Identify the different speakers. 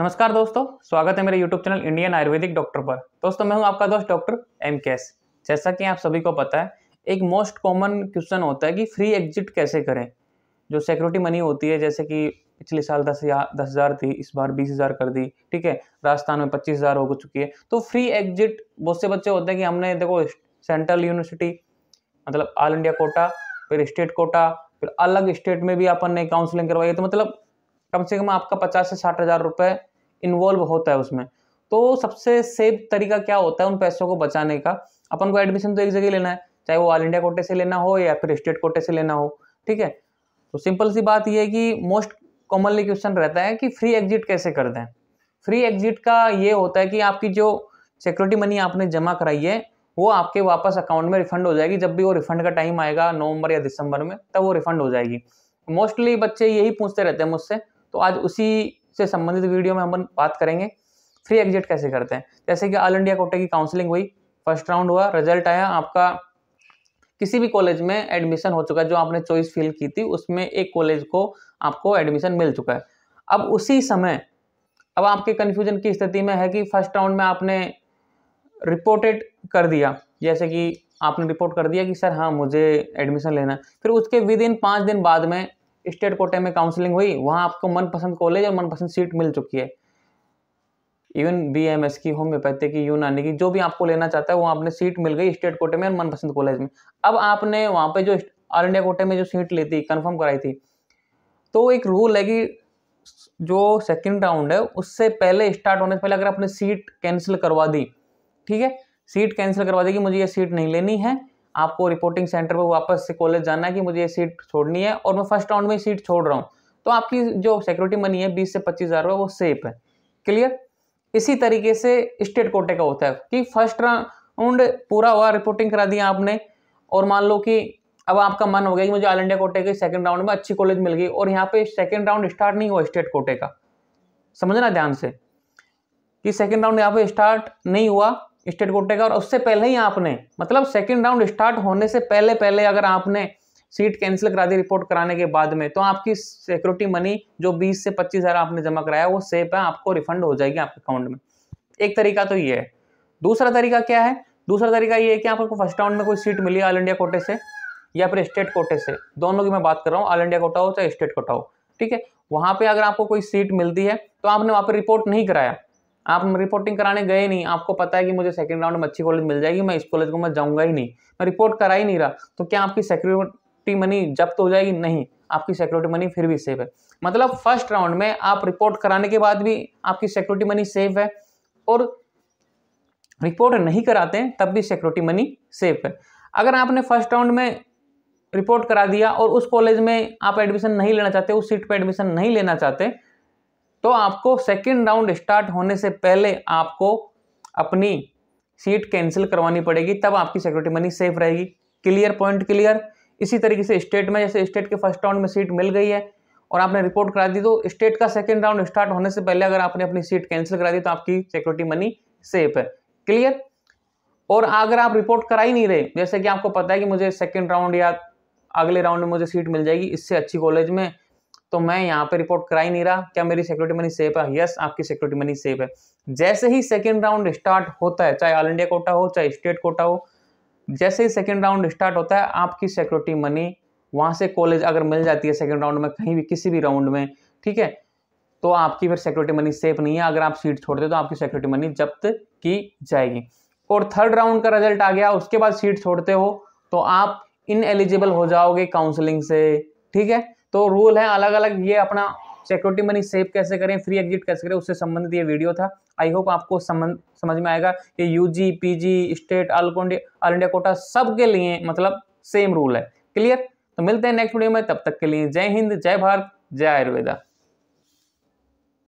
Speaker 1: नमस्कार दोस्तों स्वागत है मेरे YouTube channel Indian Ayurvedic doctor पर दोस्तों मैं हूं आपका दोस्त डॉक्टर एम केस जैसा कि आप सभी को पता है एक मोस्ट कॉमन क्वेश्चन होता है कि फ्री एग्जिट कैसे करें जो सिक्योरिटी मनी होती है जैसे कि पिछले साल दस दस हज़ार थी इस बार बीस हज़ार कर दी ठीक है राजस्थान में पच्चीस हज़ार हो चुकी है तो फ्री एग्जिट बहुत से बच्चे होते हैं कि हमने देखो सेंट्रल यूनिवर्सिटी मतलब ऑल इंडिया कोटा फिर स्टेट कोटा फिर अलग स्टेट में भी अपन ने काउंसलिंग करवाई तो मतलब कम से कम आपका पचास से साठ हज़ार रुपये इन्वॉल्व होता है उसमें तो सबसे सेफ तरीका क्या होता है उन पैसों को बचाने का अपन को एडमिशन तो एक जगह लेना है चाहे वो ऑल इंडिया कोटे से लेना हो या फिर स्टेट कोटे से लेना हो ठीक है तो सिंपल सी बात यह है कि मोस्ट कॉमनली क्वेश्चन रहता है कि फ्री एग्जिट कैसे कर दें फ्री एग्जिट का ये होता है कि आपकी जो सिक्योरिटी मनी आपने जमा कराई है वो आपके वापस अकाउंट में रिफंड हो जाएगी जब भी वो रिफंड का टाइम आएगा नवंबर या दिसंबर में तब वो रिफंड हो जाएगी मोस्टली बच्चे यही पूछते रहते हैं मुझसे तो आज उसी से संबंधित वीडियो में हम बात करेंगे फ्री एग्जिट कैसे करते हैं जैसे कि ऑल इंडिया कोटे की काउंसलिंग हुई फर्स्ट राउंड हुआ रिजल्ट आया आपका किसी भी कॉलेज में एडमिशन हो चुका है जो आपने चॉइस फिल की थी उसमें एक कॉलेज को आपको एडमिशन मिल चुका है अब उसी समय अब आपके कन्फ्यूजन की स्थिति में है कि फर्स्ट राउंड में आपने रिपोर्टेड कर दिया जैसे कि आपने रिपोर्ट कर दिया कि सर हाँ मुझे एडमिशन लेना फिर उसके विद इन पाँच दिन बाद में स्टेट कोटे में काउंसलिंग हुई वहाँ आपको मनपसंद कॉलेज और मनपसंद सीट मिल चुकी है इवन बी एम एस की होम्योपैथी की यूनानी की जो भी आपको लेना चाहता है वो आपने सीट मिल गई स्टेट कोटे में और मनपसंद कॉलेज में अब आपने वहाँ पे जो ऑल इंडिया कोटे में जो सीट ली थी कन्फर्म कराई थी तो एक रूल है कि जो सेकेंड राउंड है उससे पहले स्टार्ट होने से पहले अगर आपने सीट कैंसिल करवा दी ठीक है सीट कैंसिल करवा दी कि मुझे ये सीट नहीं लेनी है आपको रिपोर्टिंग सेंटर पर वापस से कॉलेज जाना है कि मुझे ये सीट छोड़नी है और मैं फर्स्ट राउंड में सीट छोड़ रहा हूँ तो आपकी जो सिक्योरिटी मनी है बीस से पच्चीस हज़ार वो सेफ है क्लियर इसी तरीके से स्टेट कोटे का होता है कि फर्स्ट राउंड पूरा हुआ रिपोर्टिंग करा दिया आपने और मान लो कि अब आपका मन हो गया कि मुझे ऑल इंडिया कोटे के सेकंड राउंड में अच्छी कॉलेज मिल गई और यहाँ पे सेकंड राउंड स्टार्ट नहीं हुआ स्टेट कोटे का समझना ध्यान से कि सेकंड राउंड यहाँ पे स्टार्ट नहीं हुआ स्टेट कोटे का और उससे पहले ही आपने मतलब सेकेंड राउंड स्टार्ट होने से पहले पहले अगर आपने सीट कैंसिल करा दी रिपोर्ट कराने के बाद में तो आपकी सिक्योरिटी मनी जो बीस से पच्चीस हज़ार आपने जमा कराया वो सेफ है आपको रिफंड हो जाएगी आपके अकाउंट में एक तरीका तो ये है दूसरा तरीका क्या है दूसरा तरीका ये है कि आपको फर्स्ट राउंड में कोई सीट मिली ऑल इंडिया कोटे से या फिर स्टेट कोटे से दोनों की मैं बात कर रहा हूँ ऑल इंडिया कोटा हो चाहे स्टेट कोटा हो ठीक है वहाँ पर अगर आपको कोई सीट मिलती है तो आपने वहाँ पर रिपोर्ट नहीं कराया आप रिपोर्टिंग कराने गए नहीं आपको पता है कि मुझे सेकंड राउंड में अच्छी कॉलेज मिल जाएगी मैं इस कॉलेज को मैं जाऊंगा ही नहीं मैं रिपोर्ट करा ही नहीं रहा तो क्या आपकी सिक्योरिटी मनी जब्त हो जाएगी नहीं आपकी सिक्योरिटी मनी फिर भी सेफ है मतलब फर्स्ट राउंड में आप रिपोर्ट कराने के बाद भी आपकी सिक्योरिटी मनी सेफ है और रिपोर्ट नहीं कराते तब भी सिक्योरिटी मनी सेफ है अगर आपने फर्स्ट राउंड में रिपोर्ट करा दिया और उस कॉलेज में आप एडमिशन नहीं लेना चाहते उस सीट पर एडमिशन नहीं लेना चाहते तो आपको सेकेंड राउंड स्टार्ट होने से पहले आपको अपनी सीट कैंसिल करवानी पड़ेगी तब आपकी सिक्योरिटी मनी सेफ रहेगी क्लियर पॉइंट क्लियर इसी तरीके से स्टेट में जैसे स्टेट के फर्स्ट राउंड में सीट मिल गई है और आपने रिपोर्ट करा दी तो स्टेट का सेकेंड राउंड स्टार्ट होने से पहले अगर आपने अपनी सीट कैंसिल करा दी तो आपकी सिक्योरिटी मनी सेफ है क्लियर और अगर आप रिपोर्ट करा ही नहीं रहे जैसे कि आपको पता है कि मुझे सेकेंड राउंड या अगले राउंड में मुझे सीट मिल जाएगी इससे अच्छी कॉलेज में तो मैं यहाँ पे रिपोर्ट करा ही नहीं रहा क्या मेरी सिक्योरिटी मनी सेफ है यस आपकी सिक्योरिटी मनी सेफ है जैसे ही सेकेंड राउंड स्टार्ट होता है चाहे ऑल इंडिया कोटा हो चाहे स्टेट कोटा हो जैसे ही सेकेंड राउंड स्टार्ट होता है आपकी सिक्योरिटी मनी वहाँ से कॉलेज अगर मिल जाती है सेकेंड राउंड में कहीं भी किसी भी राउंड में ठीक है तो आपकी फिर सिक्योरिटी मनी सेफ नहीं है अगर आप सीट छोड़ते तो आपकी सिक्योरिटी मनी जब्त की जाएगी और थर्ड राउंड का रिजल्ट आ गया उसके बाद सीट छोड़ते हो तो आप इन एलिजिबल हो जाओगे काउंसलिंग से ठीक है तो रूल है अलग अलग ये अपना सिक्योरिटी मनी सेव कैसे करें फ्री एग्जिट कैसे करें उससे संबंधित ये वीडियो था आई होप आपको समझ समझ में आएगा कि U G P G state all all India quota सब के लिए मतलब सेम रूल है क्लियर तो मिलते हैं नेक्स्ट वीडियो में तब तक के लिए जय हिंद जय भारत जय आयुर्वेदा